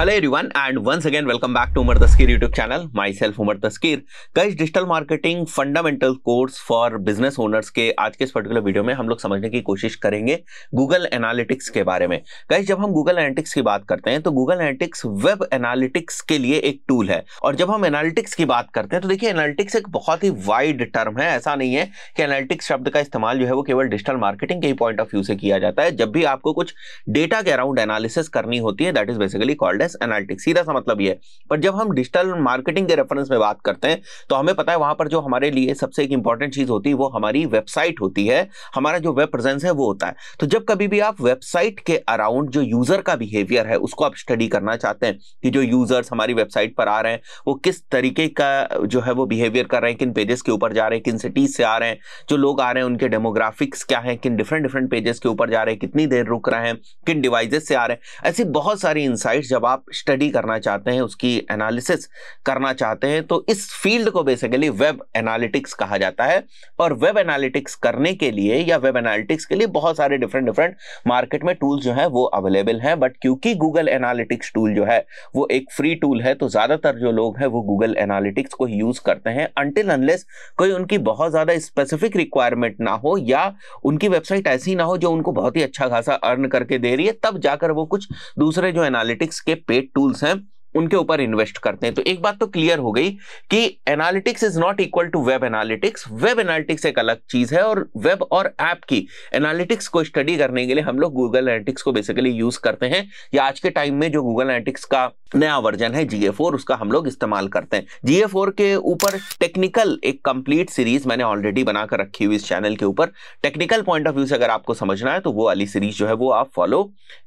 hello everyone and once again welcome back to Umar Tasqeer YouTube channel myself Umar Tasqeer कई digital marketing fundamental course for business owners के आज के इस particular video में हम लोग समझने की कोशिश करेंगे गूगल एनालिटिक्स के बारे में कई जब हम गूगल एनालिटिक्स की बात करते हैं तो गूगल एनालिटिक्स वेब एनालिटिक्स के लिए एक टूल है और जब हम एनालिटिक्स की बात करते हैं तो देखिए एनालिटिक्स एक बहुत ही वाइड टर्म है ऐसा नहीं है कि एनालिटिक्स शब्द का इस्तेमाल जो है वो केवल डिजिटल मार्केटिंग के ही पॉइंट ऑफ व्यू से किया जाता है जब भी आपको कुछ डेटा के अराउंड एनालिसिस करनी होती है that is basically called business analytics सीधा सा मतलब ये पर जब हम डिजिटल मार्केटिंग के रेफरेंस में बात करते हैं तो हमें पता है वहां पर जो हमारे लिए सबसे एक इंपॉर्टेंट चीज होती है वो हमारी वेबसाइट होती है हमारा जो वेब प्रेजेंस है वो होता है तो जब कभी भी आप वेबसाइट के अराउंड जो यूजर का बिहेवियर है उसको आप स्टडी करना चाहते हैं कि जो यूजर्स हमारी वेबसाइट पर आ रहे हैं वो किस तरीके का जो है वो बिहेवियर कर रहे हैं किन पेजेस के ऊपर जा रहे हैं किन सिटीज से आ रहे हैं जो लोग आ रहे हैं उनके डेमोग्राफिक्स क्या है किन डिफरेंट डिफरेंट पेजेस के ऊपर जा रहे हैं कितनी देर रुक रहे हैं किन डिवाइसेस से आ रहे हैं ऐसी बहुत सारी इंसाइट जब आप आप स्टडी करना चाहते हैं उसकी एनालिसिस करना चाहते हैं तो इस फील्ड को बेसिकली वेब एनालिटिक्स कहा जाता है और वेब एनालिटिक्स करने के लिए या वेब एनालिटिक्स के लिए बहुत सारे डिफरेंट डिफरेंट मार्केट में टूल्स जो है वो अवेलेबल हैं बट क्योंकि गूगल एनालिटिक्स टूल जो है वो एक फ्री टूल है तो ज़्यादातर जो लोग हैं वो गूगल एनालिटिक्स को यूज़ करते हैं अनटिल अनलेस कोई उनकी बहुत ज़्यादा स्पेसिफिक रिक्वायरमेंट ना हो या उनकी वेबसाइट ऐसी ना हो जो उनको बहुत ही अच्छा खासा अर्न करके दे रही है तब जाकर वो कुछ दूसरे जो एनालिटिक्स के पेड टूल्स हैं उनके ऊपर इन्वेस्ट करते हैं तो एक बात तो क्लियर हो गई कि analytics is not equal to web analytics web analytics एक अलग चीज है और वेब और ऐप की एनालिटिक्स को स्टडी करने के लिए हम लोग गूगल एनालिटिक्स को बेसिकली यूज करते हैं या आज के टाइम में जो गूगल एनालिटिक्स का नया वर्जन है जीए फोर उसका हम लोग इस्तेमाल करते हैं जीए फोर के ऊपर टेक्निकल एक कंप्लीट सीरीज मैंने ऑलरेडी बनाकर रखी हुई इस चैनल के ऊपर टेक्निकल पॉइंट ऑफ व्यू से अगर आपको समझना है तो वो वाली सीरीज जो है वो आप फॉलो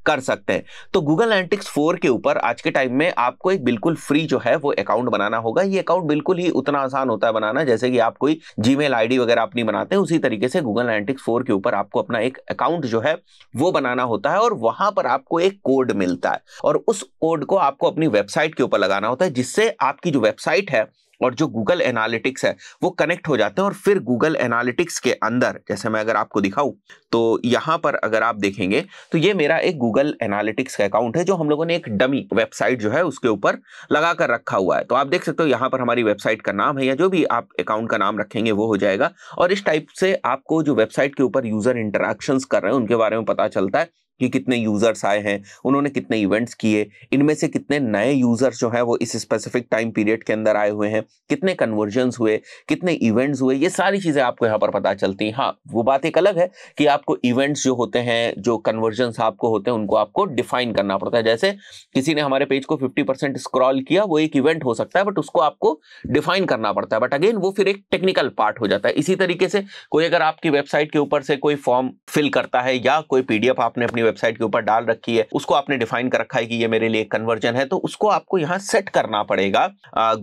कर सकते हैं तो गूगल एनालिटिक्स फोर के ऊपर आज के टाइम में आप आपको एक बिल्कुल फ्री जो है वो अकाउंट बनाना होगा ये अकाउंट बिल्कुल ही उतना आसान होता है बनाना जैसे कि आप कोई जी मेल वगैरह अपनी बनाते हैं उसी तरीके से गूगल एनालिटिक्स फोर के ऊपर आपको अपना एक अकाउंट जो है वो बनाना होता है और वहां पर आपको एक कोड मिलता है और उस कोड को आपको अपनी वेबसाइट के ऊपर लगाना होता है जिससे आपकी जो वेबसाइट है और जो गूगल एनालिटिक्स है वो कनेक्ट हो जाते हैं और फिर गूगल एनालिटिक्स के अंदर जैसे मैं अगर आपको दिखाऊं तो यहां पर अगर आप देखेंगे तो ये मेरा एक गूगल एनालिटिक्स का अकाउंट है जो हम लोगों ने एक डमी वेबसाइट जो है उसके ऊपर लगा कर रखा हुआ है तो आप देख सकते हो यहां पर हमारी वेबसाइट का नाम है या जो भी आप अकाउंट का नाम रखेंगे वो हो जाएगा और इस टाइप से आपको जो वेबसाइट के ऊपर यूजर इंटरेक्शन कर रहे हैं उनके बारे में पता चलता है कि कितने यूजर्स आए हैं उन्होंने कितने इवेंट्स किए इनमें से कितने नए यूजर्स जो हैं वो इस स्पेसिफिक टाइम पीरियड के अंदर आए हुए हैं कितने कन्वर्जन्स हुए कितने इवेंट्स हुए ये सारी चीज़ें आपको यहाँ पर पता चलती हैं हाँ वो बात एक अलग है कि आपको इवेंट्स जो होते हैं जो कन्वर्जन्स आपको होते हैं उनको आपको डिफाइन करना पड़ता है जैसे किसी ने हमारे पेज को फिफ्टी स्क्रॉल किया वो एक इवेंट हो सकता है बट उसको आपको डिफाइन करना पड़ता है बट अगेन वो फिर एक टेक्निकल पार्ट हो जाता है इसी तरीके से कोई अगर आपकी वेबसाइट के ऊपर से कोई फॉर्म फिल करता है या कोई पी आपने अपनी अपनी वेबसाइट के ऊपर डाल रखी है उसको आपने डिफाइन कर रखा है कि ये मेरे लिए कन्वर्जन है तो उसको आपको यहाँ सेट करना पड़ेगा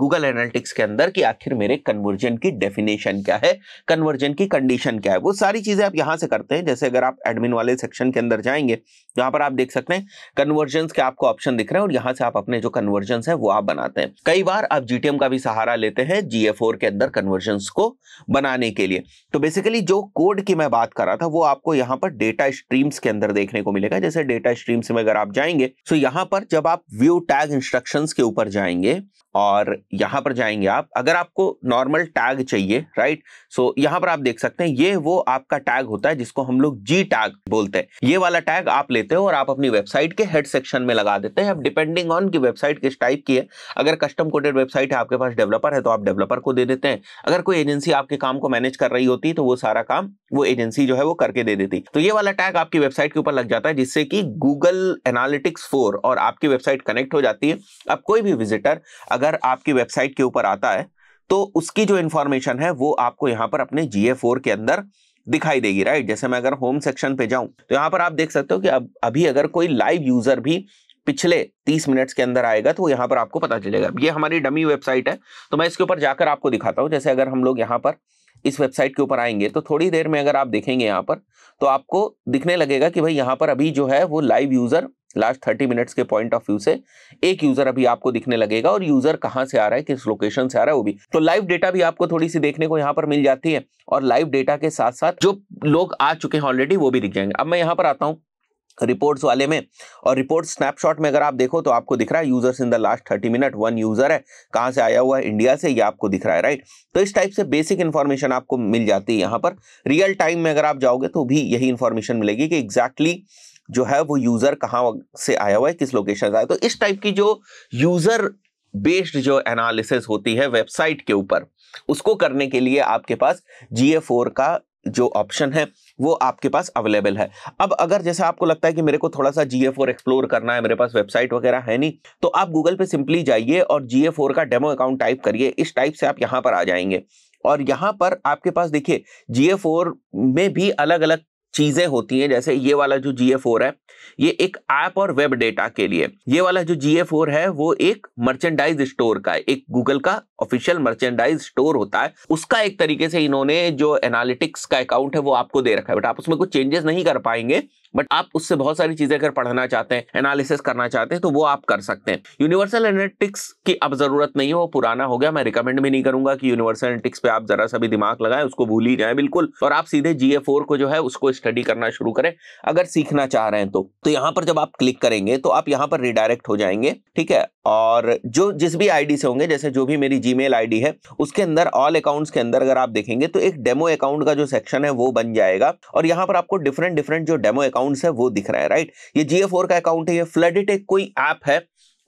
गूगल एनालिटिक्स के अंदर कि आखिर मेरे कन्वर्जन की डेफिनेशन क्या है कन्वर्जन की कंडीशन क्या है वो सारी चीजें आप यहाँ से करते हैं जैसे अगर आप एडमिन वाले सेक्शन के अंदर जाएंगे यहाँ पर आप देख सकते हैं कन्वर्जन के आपको ऑप्शन दिख रहे हैं और यहाँ से आप अपने जो कन्वर्जन है वो आप बनाते हैं कई बार आप जीटीएम का भी सहारा लेते हैं जी के अंदर कन्वर्जन को बनाने के लिए तो बेसिकली जो कोड की मैं बात कर रहा था वो आपको यहाँ पर डेटा स्ट्रीम्स के अंदर देखने को को मिलेगा जैसे डेटा स्ट्रीम्स में अगर आप जाएंगे तो यहाँ पर जब आप व्यू टैग इंस्ट्रक्शन के ऊपर जाएंगे और यहाँ पर जाएंगे आप अगर आपको नॉर्मल टैग चाहिए राइट सो यहाँ पर आप देख सकते हैं ये वो आपका टैग होता है जिसको हम लोग जी टैग बोलते हैं ये वाला टैग आप लेते हो और आप अपनी वेबसाइट के हेड सेक्शन में लगा देते हैं अब डिपेंडिंग ऑन कि वेबसाइट किस टाइप की है अगर कस्टम कोडेड वेबसाइट है आपके पास डेवलपर है तो आप डेवलपर को दे देते हैं अगर कोई एजेंसी आपके काम को मैनेज कर रही होती तो वो सारा काम वो एजेंसी जो है वो करके दे देती तो ये वाला टैग आपकी वेबसाइट के ऊपर लग जाता जाता है जिससे कि गूगल एनालिटिक्स फोर और आपकी वेबसाइट कनेक्ट हो जाती है अब कोई भी विजिटर अगर आपकी वेबसाइट के ऊपर आता है तो उसकी जो इन्फॉर्मेशन है वो आपको यहाँ पर अपने जी के अंदर दिखाई देगी राइट जैसे मैं अगर होम सेक्शन पे जाऊं तो यहाँ पर आप देख सकते हो कि अब अभी अगर कोई लाइव यूजर भी पिछले 30 मिनट्स के अंदर आएगा तो यहाँ पर आपको पता चलेगा ये हमारी डमी वेबसाइट है तो मैं इसके ऊपर जाकर आपको दिखाता हूँ जैसे अगर हम लोग यहाँ पर इस वेबसाइट के ऊपर आएंगे तो थोड़ी देर में अगर आप देखेंगे यहाँ पर तो आपको दिखने लगेगा कि भाई यहाँ पर अभी जो है वो live user last thirty minutes के पॉइंट ऑफ व्यू से एक यूजर अभी आपको दिखने लगेगा और यूजर कहाँ से आ रहा है किस लोकेशन से आ रहा है वो भी तो लाइव डेटा भी आपको थोड़ी सी देखने को यहाँ पर मिल जाती है और लाइव डेटा के साथ साथ जो लोग आ चुके हैं ऑलरेडी वो भी दिख जाएंगे अब मैं यहाँ पर आता हूँ रिपोर्ट्स वाले में और रिपोर्ट स्नैपशॉट में अगर आप देखो तो आपको दिख रहा है users in the last thirty minute one user है कहाँ से आया हुआ है इंडिया से ये आपको दिख रहा है राइट तो इस टाइप से बेसिक इन्फॉर्मेशन आपको मिल जाती है यहाँ पर रियल टाइम में अगर आप जाओगे तो भी यही इन्फॉर्मेशन मिलेगी कि एग्जैक्टली exactly जो है वो यूजर कहाँ से आया हुआ है किस लोकेशन से आया तो इस टाइप की जो यूजर बेस्ड जो एनालिसिस होती है वेबसाइट के ऊपर उसको करने के लिए आपके पास जी का जो ऑप्शन है वो आपके पास अवेलेबल है अब अगर जैसे आपको लगता है कि मेरे को थोड़ा सा जी फोर एक्सप्लोर करना है मेरे पास वेबसाइट वगैरह है नहीं तो आप गूगल पे सिंपली जाइए और जी फोर का डेमो अकाउंट टाइप करिए इस टाइप से आप यहाँ पर आ जाएंगे और यहाँ पर आपके पास देखिए जी फोर में भी अलग अलग चीजें होती हैं जैसे ये वाला जो जी है ये एक ऐप और वेब डेटा के लिए ये वाला जो जी है वो एक मर्चेंडाइज स्टोर का एक गूगल का ऑफिशियल मर्चेंडाइज स्टोर होता है उसका एक तरीके से इन्होंने जो एनालिटिक्स का अकाउंट है वो आपको दे रखा है बट आप उसमें कुछ चेंजेस नहीं कर पाएंगे बट आप उससे बहुत सारी चीजें अगर पढ़ना चाहते हैं एनालिसिस करना चाहते हैं तो वो आप कर सकते हैं यूनिवर्सल एनालिटिक्स की अब जरूरत नहीं है वो पुराना हो गया मैं रिकमेंड भी नहीं करूंगा कि यूनिवर्सल एनालिटिक्स पे आप जरा सा भी दिमाग लगाएं उसको भूल ही जाए बिल्कुल और आप सीधे फोर को जो है उसको स्टडी करना शुरू करें अगर सीखना चाह रहे हैं तो तो यहाँ पर जब आप क्लिक करेंगे तो आप यहाँ पर रिडायरेक्ट हो जाएंगे ठीक है और जो जिस भी आईडी से होंगे जैसे जो भी मेरी जीमेल आईडी है उसके अंदर ऑल अकाउंट्स के अंदर अगर आप देखेंगे तो एक डेमो अकाउंट का जो सेक्शन है वो बन जाएगा और यहाँ पर आपको डिफरेंट डिफरेंट जो डेमो अकाउंट्स है वो दिख रहा है राइट ये जीए का अकाउंट है ये फ्लडिट एक कोई ऐप है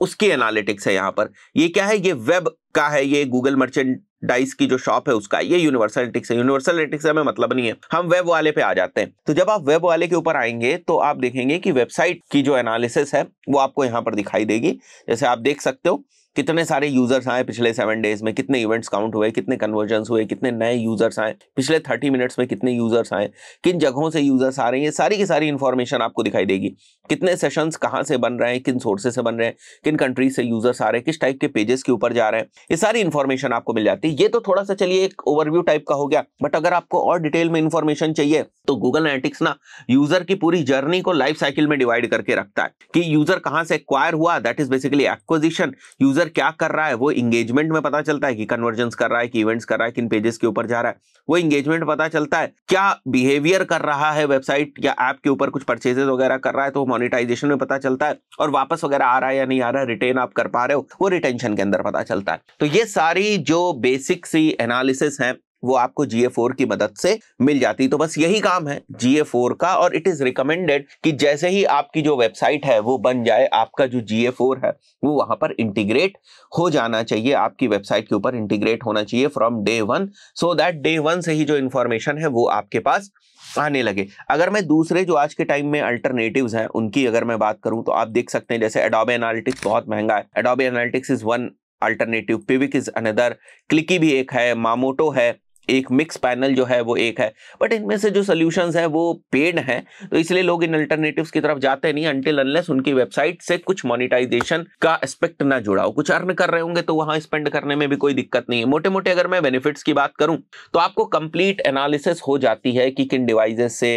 उसकी एनालिटिक्स है यहाँ पर ये क्या है ये वेब का है ये गूगल मर्चेंट डाइस की जो शॉप है उसका ये यूनिवर्सल एटिक्स है यूनिवर्सल एटिक्स हमें मतलब नहीं है हम वेब वाले पे आ जाते हैं तो जब आप वेब वाले के ऊपर आएंगे तो आप देखेंगे कि वेबसाइट की जो एनालिसिस है वो आपको यहाँ पर दिखाई देगी जैसे आप देख सकते हो कितने सारे यूजर्स आए पिछले सेवन डेज में कितने इवेंट्स काउंट हुए कितने कन्वर्जन हुए कितने नए यूजर्स आए पिछले थर्टी मिनट्स में कितने यूजर्स आए किन जगहों से यूजर्स आ रहे हैं ये सारी की सारी इन्फॉर्मेशन आपको दिखाई देगी कितने सेशंस कहाँ से बन रहे हैं किन सोर्सेस से बन रहे हैं किन कंट्रीज से यूजर्स आ रहे हैं किस टाइप के पेजेस के ऊपर जा रहे हैं ये सारी इन्फॉर्मेशन आपको मिल जाती है ये तो थोड़ा सा चलिए एक ओवरव्यू टाइप का हो गया बट अगर आपको और डिटेल में इन्फॉर्मेशन चाहिए तो गूगल एनालिटिक्स ना यूजर की पूरी जर्नी को लाइफ साइकिल में डिवाइड करके रखता है कि यूजर कहाँ से एक्वायर हुआ that is basically acquisition user user क्या कर रहा है वो इंगेजमेंट में पता चलता है कि कन्वर्जेंस कर रहा है कि इवेंट्स कर रहा है किन पेजेस के ऊपर जा रहा है वो इंगेजमेंट पता चलता है क्या बिहेवियर कर रहा है वेबसाइट या ऐप के ऊपर कुछ परचेजेस वगैरह कर रहा है तो मोनिटाइजेशन में पता चलता है और वापस वगैरह आ रहा है या नहीं आ रहा है रिटेन आप कर पा रहे हो वो रिटेंशन के अंदर पता चलता है तो ये सारी जो बेसिक सी एनालिसिस है वो आपको जीए फोर की मदद से मिल जाती तो बस यही काम है जीए फोर का और इट इज रिकमेंडेड कि जैसे ही आपकी जो वेबसाइट है वो बन जाए आपका जो जीए फोर है वो वहां पर इंटीग्रेट हो जाना चाहिए आपकी वेबसाइट के ऊपर इंटीग्रेट होना चाहिए from day one so that day one से ही जो इंफॉर्मेशन है वो आपके पास आने लगे अगर मैं दूसरे जो आज के टाइम में अल्टरनेटिव्स हैं उनकी अगर मैं बात करूं तो आप देख सकते हैं जैसे एडोबे एनालिटिक्स बहुत महंगा है Adobe analytics is one alternative Piwik is another Clicky भी एक है मामोटो है एक मिक्स पैनल जो है वो एक है बट इनमें से जो सोल्यूशन है वो पेड है तो इसलिए लोग इन अल्टरनेटिव की तरफ जाते नहीं अंटिल अनलेस उनकी वेबसाइट से कुछ मोनिटाइजेशन का एस्पेक्ट ना जुड़ा हो कुछ अर्न कर रहे होंगे तो वहां स्पेंड करने में भी कोई दिक्कत नहीं है मोटे मोटे अगर मैं बेनिफिट्स की बात करूं तो आपको कंप्लीट एनालिसिस हो जाती है कि किन डिवाइजेस से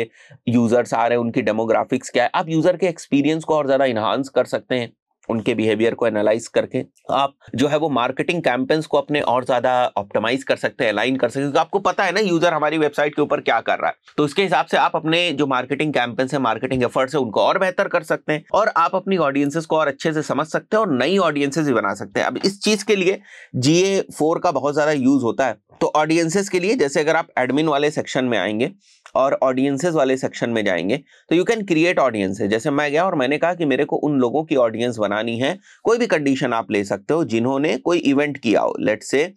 यूजर्स आ रहे हैं उनकी डेमोग्राफिक्स क्या है आप यूजर के एक्सपीरियंस को और ज्यादा इन्हांस कर सकते हैं उनके बिहेवियर को एनालाइज करके आप जो है वो मार्केटिंग कैंपेन्स को अपने और ज्यादा ऑप्टिमाइज कर सकते हैं अलाइन कर सकते हैं तो आपको पता है ना यूजर हमारी वेबसाइट के ऊपर क्या कर रहा है तो उसके हिसाब से आप अपने जो मार्केटिंग कैंपेन्स है मार्केटिंग एफर्ट्स है उनको और बेहतर कर सकते हैं और आप अपनी ऑडियंसेस को और अच्छे से समझ सकते हैं और नई ऑडियंसेस भी बना सकते हैं अब इस चीज के लिए जीए फोर का बहुत ज्यादा यूज होता है तो ऑडियंसेस के लिए जैसे अगर आप एडमिन वाले सेक्शन में आएंगे और ऑडियंसेस वाले सेक्शन में जाएंगे तो यू कैन क्रिएट ऑडियंस जैसे मैं गया और मैंने कहा कि मेरे को उन लोगों की ऑडियंस बना बनानी है कोई भी कंडीशन आप ले सकते हो जिन्होंने कोई इवेंट किया हो लेट से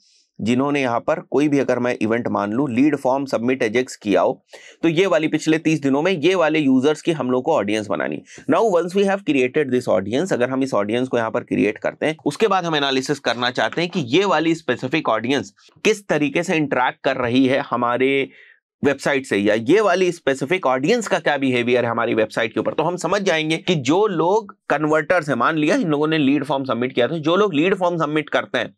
जिन्होंने यहाँ पर कोई भी अगर मैं इवेंट मान लूँ लीड फॉर्म सबमिट एजेक्स किया हो तो ये वाली पिछले तीस दिनों में ये वाले यूजर्स की हम लोग को ऑडियंस बनानी now once we have created this audience अगर हम इस ऑडियंस को यहाँ पर क्रिएट करते हैं उसके बाद हम एनालिसिस करना चाहते हैं कि ये वाली स्पेसिफिक ऑडियंस किस तरीके से इंट्रैक्ट कर रही है हमारे वेबसाइट से या ये वाली स्पेसिफिक ऑडियंस का क्या बिहेवियर है हमारी वेबसाइट के ऊपर तो हम समझ जाएंगे कि जो लोग कन्वर्टर्स हैं मान लिया इन लोगों ने लीड फॉर्म सबमिट किया था तो जो लोग लीड फॉर्म सबमिट करते हैं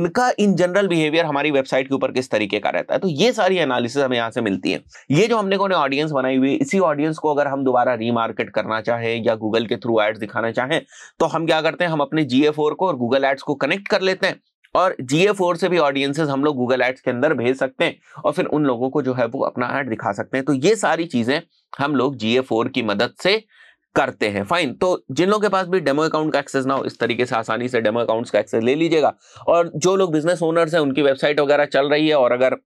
उनका इन जनरल बिहेवियर हमारी वेबसाइट के ऊपर किस तरीके का रहता है तो ये सारी एनालिसिस हमें यहाँ से मिलती है ये जो हमने ने ऑडियंस बनाई हुई इसी ऑडियंस को अगर हम दोबारा रीमार्केट करना चाहें या गूगल के थ्रू एड्स दिखाना चाहें तो हम क्या करते हैं हम अपने जी को और गूगल एड्स को कनेक्ट कर लेते हैं और जीए फोर से भी ऑडियंसेस हम लोग गूगल एड्स के अंदर भेज सकते हैं और फिर उन लोगों को जो है वो अपना एड दिखा सकते हैं तो ये सारी चीजें हम लोग जीए फोर की मदद से करते हैं फाइन तो जिन लोगों के पास भी डेमो अकाउंट का एक्सेस ना हो इस तरीके से आसानी से डेमो अकाउंट्स का एक्सेस ले लीजिएगा और जो लोग बिजनेस ओनर्स हैं उनकी वेबसाइट वगैरह चल रही है और अगर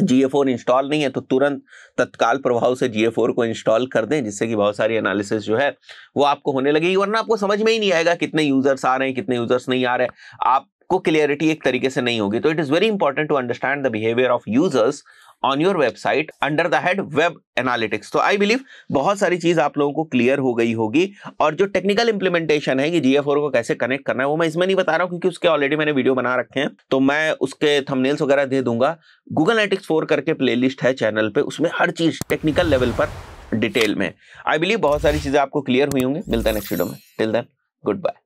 जी ए फोर इंस्टॉल नहीं है तो तुरंत तत्काल प्रभाव से जी ए फोर को इंस्टॉल कर दें जिससे कि बहुत सारी एनालिसिस जो है वो आपको होने लगेगी वरना आपको समझ में ही नहीं आएगा कितने यूजर्स आ रहे हैं कितने यूजर्स नहीं आ रहे आप को क्लियरिटी एक तरीके से नहीं होगी तो it is very important to understand the behaviour of users on your website under the head web analytics तो आई बिलीव बहुत सारी चीज आप लोगों को क्लियर हो गई होगी और जो टेक्निकल इंप्लीमेंटेशन है कि जी को कैसे कनेक्ट करना है वो मैं इसमें नहीं बता रहा हूँ क्योंकि उसके ऑलरेडी मैंने वीडियो बना रखे हैं तो मैं उसके थमनेल्स वगैरह दे दूंगा गूगल एटिक्स फोर करके प्लेलिस्ट है चैनल पर उसमें हर चीज टेक्निकल लेवल पर डिटेल में आई बिलीव बहुत सारी चीजें आपको क्लियर हुई होंगी मिलता है नेक्स्ट वीडियो में टिल देन गुड बाय